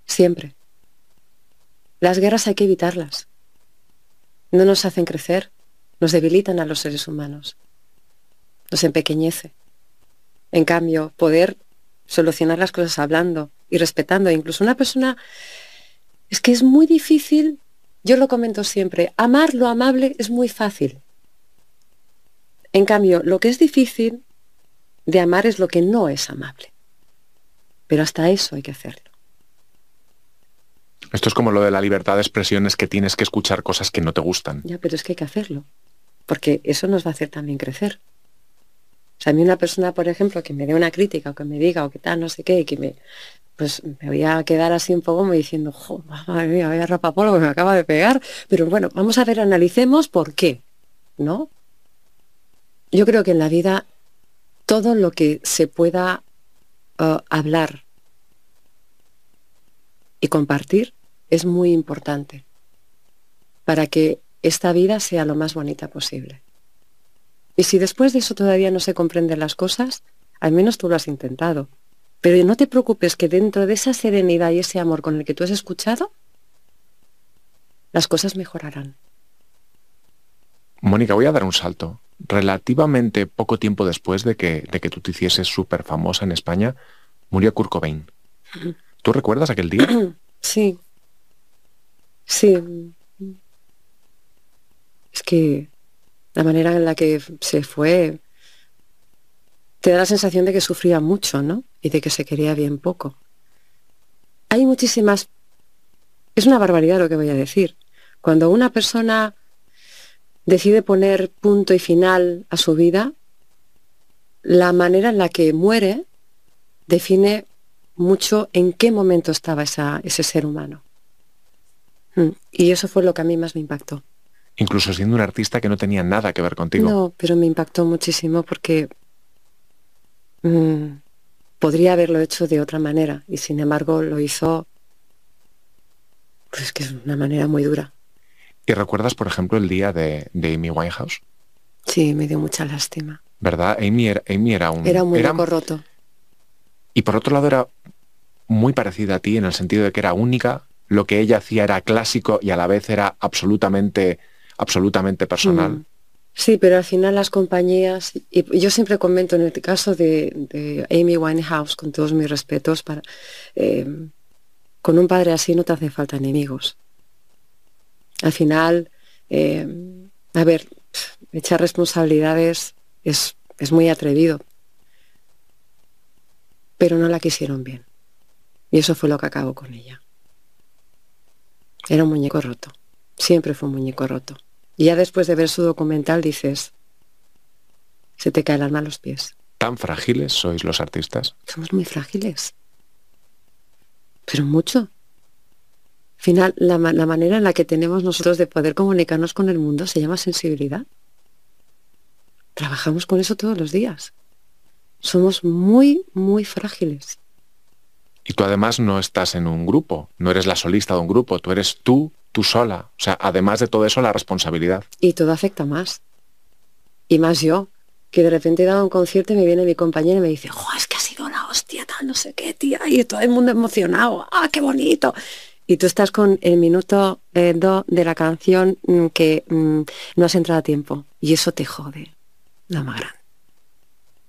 Siempre. Las guerras hay que evitarlas. No nos hacen crecer, nos debilitan a los seres humanos nos empequeñece. En cambio, poder solucionar las cosas hablando y respetando, incluso una persona, es que es muy difícil, yo lo comento siempre, amar lo amable es muy fácil. En cambio, lo que es difícil de amar es lo que no es amable. Pero hasta eso hay que hacerlo. Esto es como lo de la libertad de expresión, es que tienes que escuchar cosas que no te gustan. Ya, pero es que hay que hacerlo, porque eso nos va a hacer también crecer. O sea, a mí una persona, por ejemplo, que me dé una crítica o que me diga o que tal, no sé qué, y que me, pues me voy a quedar así un poco como diciendo, jo, madre mía, vaya rapapolo que me acaba de pegar. Pero bueno, vamos a ver, analicemos por qué, ¿no? Yo creo que en la vida todo lo que se pueda eh, hablar y compartir es muy importante para que esta vida sea lo más bonita posible. Y si después de eso todavía no se comprenden las cosas, al menos tú lo has intentado. Pero no te preocupes que dentro de esa serenidad y ese amor con el que tú has escuchado, las cosas mejorarán. Mónica, voy a dar un salto. Relativamente poco tiempo después de que, de que tú te hicieses súper famosa en España, murió Kurt Cobain. ¿Tú recuerdas aquel día? Sí. Sí. Es que la manera en la que se fue, te da la sensación de que sufría mucho, ¿no? Y de que se quería bien poco. Hay muchísimas... Es una barbaridad lo que voy a decir. Cuando una persona decide poner punto y final a su vida, la manera en la que muere define mucho en qué momento estaba ese ser humano. Mm, y eso fue lo que a mí más me impactó incluso siendo un artista que no tenía nada que ver contigo. No, pero me impactó muchísimo porque mm, podría haberlo hecho de otra manera y sin embargo lo hizo, pues que es una manera muy dura. ¿Y recuerdas, por ejemplo, el día de, Amy Winehouse? Sí, me dio mucha lástima. ¿Verdad? Amy era, era un... Era roto. Y por otro lado era muy parecida a ti en el sentido de que era única, lo que ella hacía era clásico y a la vez era absolutamente absolutamente personal. Mm. Sí, pero al final las compañías, y yo siempre comento en el caso de, Amy Winehouse, con todos mis respetos, para, eh, con un padre así no te hace falta enemigos. Al final, eh, a ver, echar responsabilidades es muy atrevido, pero no la quisieron bien. Y eso fue lo que acabó con ella. Era un muñeco roto. Siempre fue un muñeco roto. Y ya después de ver su documental dices, se te cae el alma a los pies. ¿Tan frágiles sois los artistas? Somos muy frágiles. Pero mucho. Al final, la, la manera en la que tenemos nosotros de poder comunicarnos con el mundo se llama sensibilidad. Trabajamos con eso todos los días. Somos muy, muy frágiles. Y tú además no estás en un grupo, no eres la solista de un grupo, tú eres tú tú sola. O sea, además de todo eso, la responsabilidad. Y todo afecta más. Y más yo, que de repente he dado un concierto y me viene mi compañera y me dice, ¡jo, es que ha sido la hostia tal, no sé qué, tía! Y todo el mundo emocionado, ¡ah, qué bonito! Y tú estás con el minuto eh, dos de la canción mm, que mm, no has entrado a tiempo. Y eso te jode, la más grande.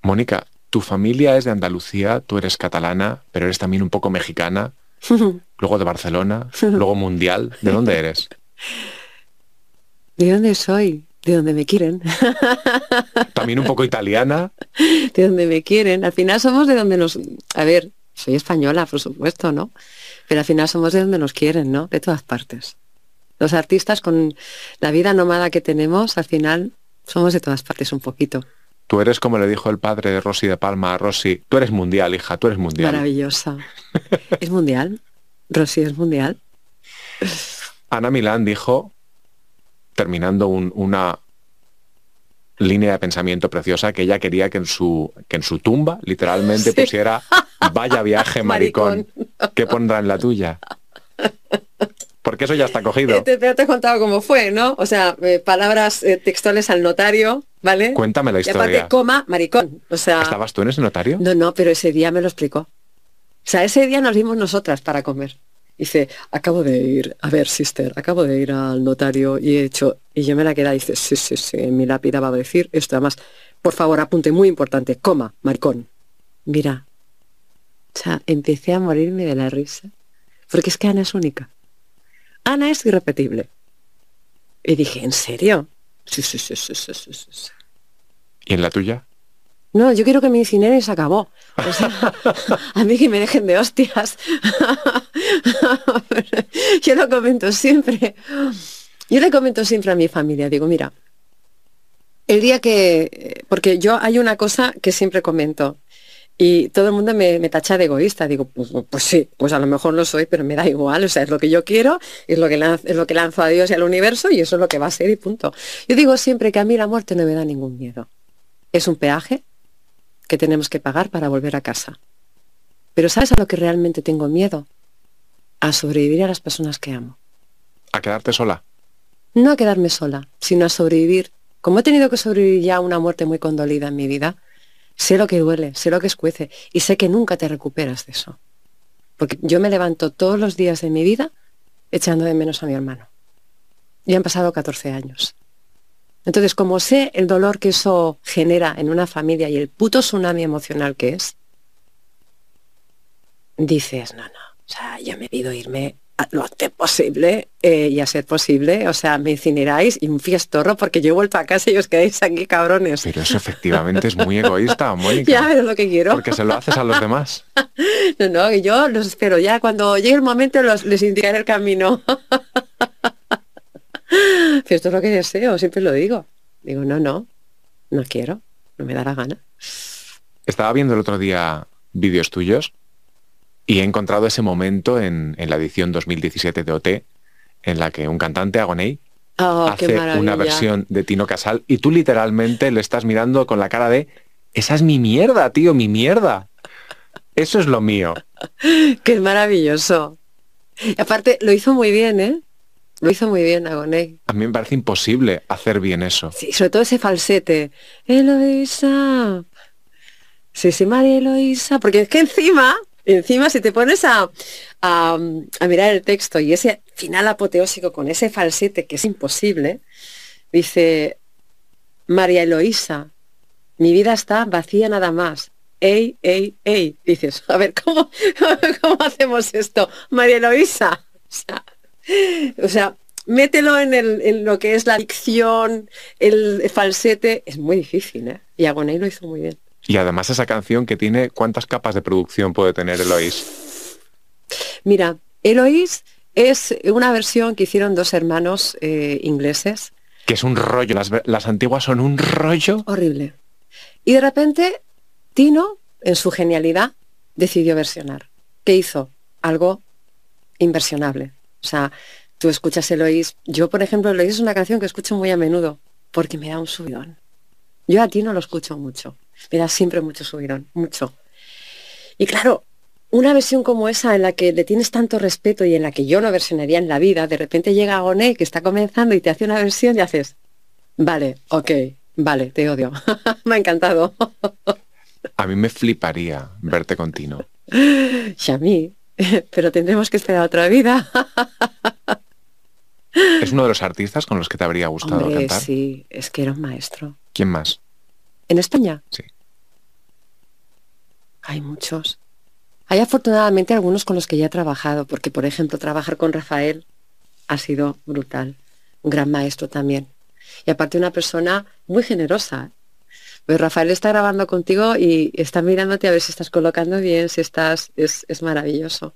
Mónica, tu familia es de Andalucía, tú eres catalana, pero eres también un poco mexicana. luego de Barcelona, luego Mundial. ¿De dónde eres? ¿De dónde soy? De donde me quieren. También un poco italiana. De donde me quieren. Al final somos de donde nos... A ver, soy española, por supuesto, ¿no? Pero al final somos de donde nos quieren, ¿no? De todas partes. Los artistas con la vida nómada que tenemos, al final somos de todas partes un poquito. Tú eres, como le dijo el padre de Rosy de Palma a Rosy, tú eres mundial, hija, tú eres mundial. Maravillosa. ¿Es mundial? Rosy es mundial. Ana Milán dijo, terminando una línea de pensamiento preciosa, que ella quería que en su, que en su tumba literalmente pusiera, vaya viaje maricón. ¿qué pondrá en la tuya? porque eso ya está cogido. Te, este, te, he contado cómo fue, ¿no? O sea, eh, palabras eh, textuales al notario, ¿vale? Cuéntame la historia. Y aparte, coma, maricón. O sea. ¿Estabas tú en ese notario? No, no, pero ese día me lo explicó. O sea, ese día nos vimos nosotras para comer. Dice, acabo de ir, a ver, sister, acabo de ir al notario y he hecho, y yo me la queda, dice, sí, sí, sí, mi lápida va a decir esto, además, por favor, apunte, muy importante, coma, maricón. Mira, o sea, empecé a morirme de la risa, porque es que Ana es única. Ana es irrepetible. Y dije, ¿en serio? Sí, sí, sí, sí, sí, sí, ¿Y en la tuya? No, yo quiero que me incineren se acabó. a mí que me dejen de hostias. yo lo comento siempre. Yo le comento siempre a mi familia, digo, mira, el día que, porque yo hay una cosa que siempre comento, y todo el mundo me, tacha de egoísta. Digo, pues, pues, sí, pues a lo mejor lo soy, pero me da igual. O sea, es lo que yo quiero, es lo que, es lo que lanzo a Dios y al universo y eso es lo que va a ser y punto. Yo digo siempre que a mí la muerte no me da ningún miedo. Es un peaje que tenemos que pagar para volver a casa. Pero ¿sabes a lo que realmente tengo miedo? A sobrevivir a las personas que amo. ¿A quedarte sola? No a quedarme sola, sino a sobrevivir. Como he tenido que sobrevivir ya a una muerte muy condolida en mi vida, Sé lo que duele, sé lo que escuece y sé que nunca te recuperas de eso. Porque yo me levanto todos los días de mi vida echando de menos a mi hermano. Ya han pasado 14 años. Entonces, como sé el dolor que eso genera en una familia y el puto tsunami emocional que es, dices, no, no, o sea, ya me pido irme lo esté posible eh, y a ser posible, o sea, me incineráis y un fiestorro porque yo he vuelto a casa y os quedáis aquí cabrones. Pero eso efectivamente es muy egoísta, Mónica. Ya, es lo que quiero. Porque se lo haces a los demás. No, no, yo los espero ya, cuando llegue el momento los, les indicaré el camino. esto es lo que deseo, siempre lo digo. Digo, no, no, no quiero, no me da la gana. Estaba viendo el otro día vídeos tuyos y he encontrado ese momento en, la edición 2017 de OT, en la que un cantante, Agoney, oh, hace una versión de Tino Casal y tú literalmente le estás mirando con la cara de, esa es mi mierda, tío, mi mierda. Eso es lo mío. Qué maravilloso. Y aparte, lo hizo muy bien, ¿eh? Lo hizo muy bien Agoné. A mí me parece imposible hacer bien eso. Sí, sobre todo ese falsete. Eloisa. Sí, sí, María Eloisa. Porque es que encima Encima, si te pones a, mirar el texto y ese final apoteósico con ese falsete que es imposible, dice, María Eloísa, mi vida está vacía nada más. Ey, ey, ey. Dices, a ver, ¿cómo, cómo hacemos esto? María Eloísa. O sea, mételo en, lo que es la dicción, el falsete. Es muy difícil, ¿eh? Y Agoné lo hizo muy bien. Y además esa canción que tiene, ¿cuántas capas de producción puede tener Eloís? Mira, Eloís es una versión que hicieron dos hermanos eh, ingleses. Que es un rollo, las, antiguas son un rollo. Horrible. Y de repente, Tino, en su genialidad, decidió versionar. ¿Qué hizo? Algo inversionable. O sea, tú escuchas Eloís. Yo, por ejemplo, Eloís es una canción que escucho muy a menudo porque me da un subidón. Yo a Tino lo escucho mucho. Mira, siempre mucho subieron, mucho. Y claro, una versión como esa en la que le tienes tanto respeto y en la que yo no versionaría en la vida, de repente llega Goné, que está comenzando y te hace una versión y haces, vale, ok, vale, te odio. me ha encantado. a mí me fliparía verte continuo. Y a mí, pero tendremos que esperar otra vida. ¿Es uno de los artistas con los que te habría gustado cantar? Sí, es que era un maestro. ¿Quién más? ¿En España? Sí. Hay muchos. Hay afortunadamente algunos con los que ya he trabajado, porque por ejemplo trabajar con Rafael ha sido brutal. Un gran maestro también. Y aparte una persona muy generosa. Pues Rafael está grabando contigo y está mirándote a ver si estás colocando bien, si estás... Es, maravilloso.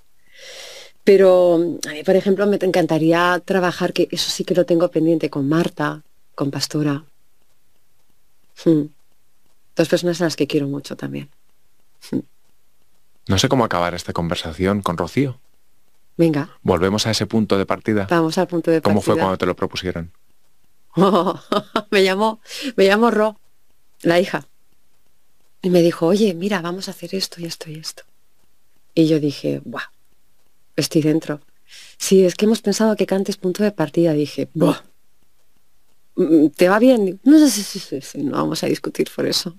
Pero a mí, por ejemplo, me encantaría trabajar, que eso sí que lo tengo pendiente con Marta, con Pastora. Hmm. Dos personas a las que quiero mucho también. No sé cómo acabar esta conversación con Rocío. Venga. Volvemos a ese punto de partida. Vamos al punto de partida. ¿Cómo fue cuando te lo propusieron? me llamó, me llamó Ro, la hija. Y me dijo, oye, mira, vamos a hacer esto y esto y esto. Y yo dije, ¡buah! Estoy dentro. Si es que hemos pensado que cantes punto de partida. Dije, ¡buah! Mm, ¿Te va bien? No, sé si no vamos a discutir por eso.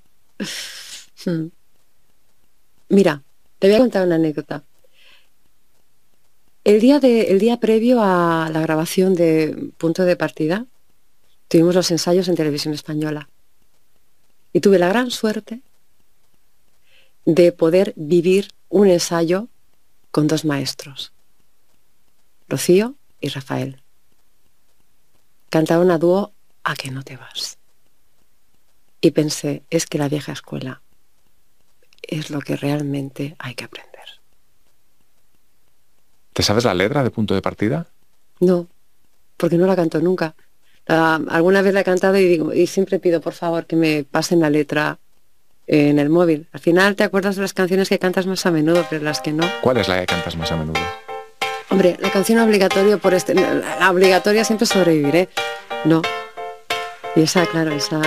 Hmm. Mira, te voy a contar una anécdota. El día, de, el día previo a la grabación de Punto de Partida, tuvimos los ensayos en televisión española. Y tuve la gran suerte de poder vivir un ensayo con dos maestros, Rocío y Rafael. Cantaron a dúo A que no te vas. Y pensé, es que la vieja escuela es lo que realmente hay que aprender. ¿Te sabes la letra de punto de partida? No, porque no la canto nunca. Ah, alguna vez la he cantado y, digo, y siempre pido, por favor, que me pasen la letra en el móvil. Al final te acuerdas de las canciones que cantas más a menudo, pero las que no. ¿Cuál es la que cantas más a menudo? Hombre, la canción obligatoria por este, la obligatoria siempre sobreviviré. No. Y esa, claro, esa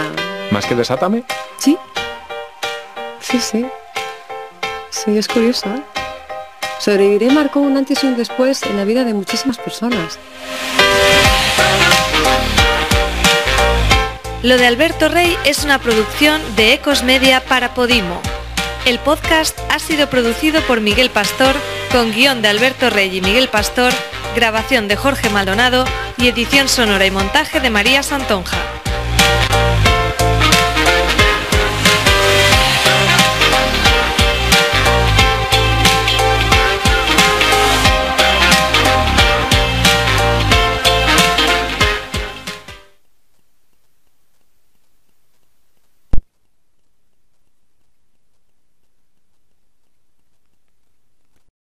¿Más que desátame? Sí. Sí, sí. Sí, es curioso, ¿eh? Sobreviviré marcó un antes y un después en la vida de muchísimas personas. Lo de Alberto Rey es una producción de Ecos Media para Podimo. El podcast ha sido producido por Miguel Pastor, con guión de Alberto Rey y Miguel Pastor, grabación de Jorge Maldonado y edición sonora y montaje de María Santonja.